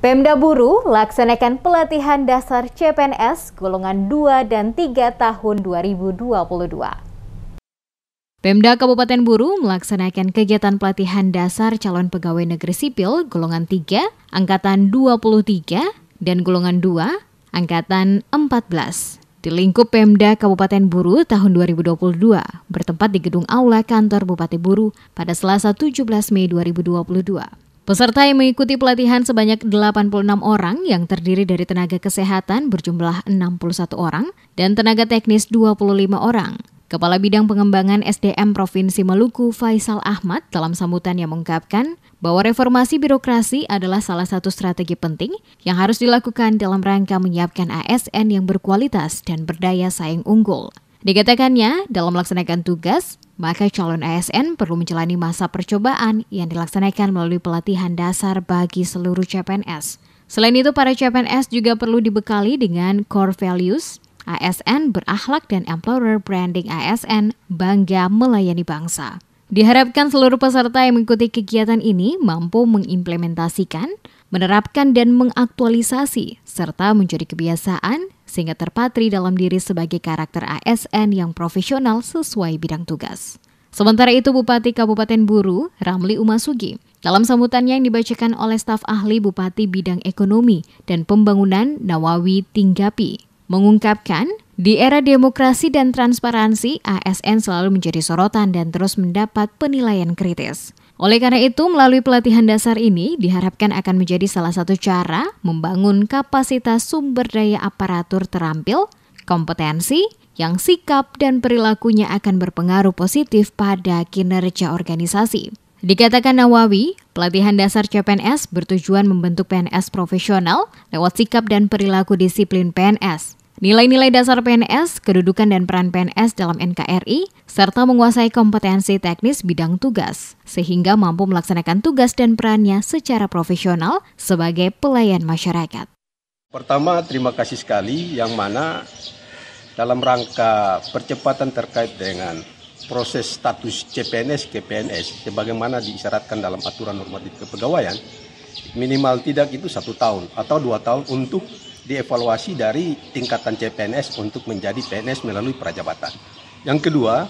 Pemda Buru laksanakan pelatihan dasar CPNS golongan 2 dan 3 tahun 2022. Pemda Kabupaten Buru melaksanakan kegiatan pelatihan dasar calon pegawai negeri sipil golongan 3, angkatan 23, dan golongan 2, angkatan 14. Di lingkup Pemda Kabupaten Buru tahun 2022 bertempat di gedung Aula Kantor Bupati Buru pada Selasa 17 Mei 2022. Peserta yang mengikuti pelatihan sebanyak 86 orang yang terdiri dari tenaga kesehatan berjumlah 61 orang dan tenaga teknis 25 orang. Kepala Bidang Pengembangan SDM Provinsi Maluku Faisal Ahmad dalam sambutan yang mengungkapkan bahwa reformasi birokrasi adalah salah satu strategi penting yang harus dilakukan dalam rangka menyiapkan ASN yang berkualitas dan berdaya saing unggul. Dikatakannya, dalam melaksanakan tugas, maka calon ASN perlu menjalani masa percobaan yang dilaksanakan melalui pelatihan dasar bagi seluruh CPNS. Selain itu, para CPNS juga perlu dibekali dengan core values, ASN berakhlak dan employer branding ASN bangga melayani bangsa. Diharapkan seluruh peserta yang mengikuti kegiatan ini mampu mengimplementasikan, menerapkan dan mengaktualisasi serta menjadi kebiasaan sehingga terpatri dalam diri sebagai karakter ASN yang profesional sesuai bidang tugas. Sementara itu Bupati Kabupaten Buru, Ramli Umasugi, dalam sambutannya yang dibacakan oleh staf ahli Bupati Bidang Ekonomi dan Pembangunan Nawawi Tinggapi, mengungkapkan di era demokrasi dan transparansi, ASN selalu menjadi sorotan dan terus mendapat penilaian kritis. Oleh karena itu, melalui pelatihan dasar ini diharapkan akan menjadi salah satu cara membangun kapasitas sumber daya aparatur terampil, kompetensi, yang sikap dan perilakunya akan berpengaruh positif pada kinerja organisasi. Dikatakan Nawawi, pelatihan dasar CPNS bertujuan membentuk PNS profesional lewat sikap dan perilaku disiplin PNS. Nilai-nilai dasar PNS, kedudukan dan peran PNS dalam NKRI, serta menguasai kompetensi teknis bidang tugas, sehingga mampu melaksanakan tugas dan perannya secara profesional sebagai pelayan masyarakat. Pertama, terima kasih sekali yang mana dalam rangka percepatan terkait dengan proses status CPNS ke PNS, sebagaimana diisyaratkan dalam aturan normatif kepegawaian, minimal tidak itu satu tahun atau dua tahun untuk dievaluasi dari tingkatan CPNS untuk menjadi PNS melalui prajabatan. Yang kedua,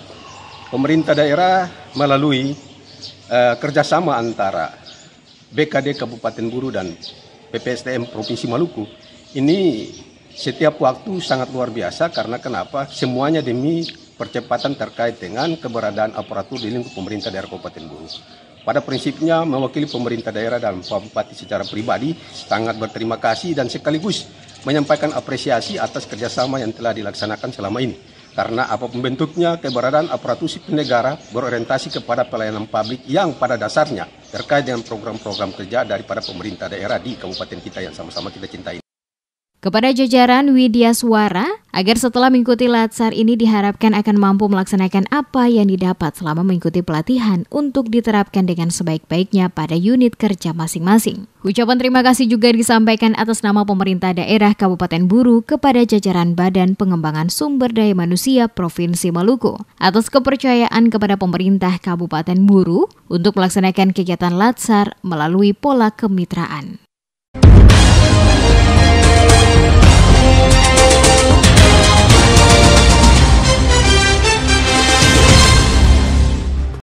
pemerintah daerah melalui uh, kerjasama antara BKD Kabupaten Buru dan PPSDM Provinsi Maluku ini setiap waktu sangat luar biasa karena kenapa semuanya demi percepatan terkait dengan keberadaan aparatur di lingkup pemerintah daerah Kabupaten Buru. Pada prinsipnya mewakili pemerintah daerah dan Pak Bupati secara pribadi sangat berterima kasih dan sekaligus menyampaikan apresiasi atas kerjasama yang telah dilaksanakan selama ini. Karena apa pembentuknya keberadaan aparatur sipil negara berorientasi kepada pelayanan publik yang pada dasarnya terkait dengan program-program kerja daripada pemerintah daerah di kabupaten kita yang sama-sama kita cintai kepada jajaran Widya Suara agar setelah mengikuti latsar ini diharapkan akan mampu melaksanakan apa yang didapat selama mengikuti pelatihan untuk diterapkan dengan sebaik-baiknya pada unit kerja masing-masing. Ucapan terima kasih juga disampaikan atas nama pemerintah daerah Kabupaten Buru kepada jajaran Badan Pengembangan Sumber Daya Manusia Provinsi Maluku atas kepercayaan kepada pemerintah Kabupaten Buru untuk melaksanakan kegiatan latsar melalui pola kemitraan.